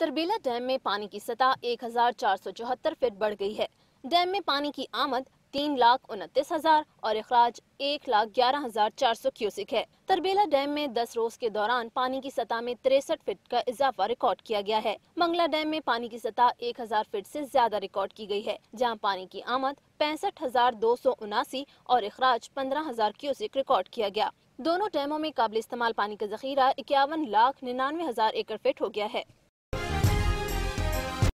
Tarbela dam में पानी की सतह एक फीट बढ़ गई है डैम में पानी की आमद तीन लाख उनतीस हजार और अखराज एक लाख ग्यारह हजार चार सौ क्यूसिक है तरबेला डैम में दस रोज के दौरान पानी की सतह में तिरसठ फीट का इजाफा रिकॉर्ड किया गया है मंगला डैम में पानी की सतह एक हजार फीट से ज्यादा रिकॉर्ड की गई है जहां पानी की आमद पैंसठ हजार दो सौ उनासी और अखराज पंद्रह हजार क्यूसिक रिकॉर्ड किया गया दोनों डैमों में काबिल इस्तेमाल पानी का जखीरा इक्यावन लाख निन्यानवे हजार एकड़ फीट हो गया है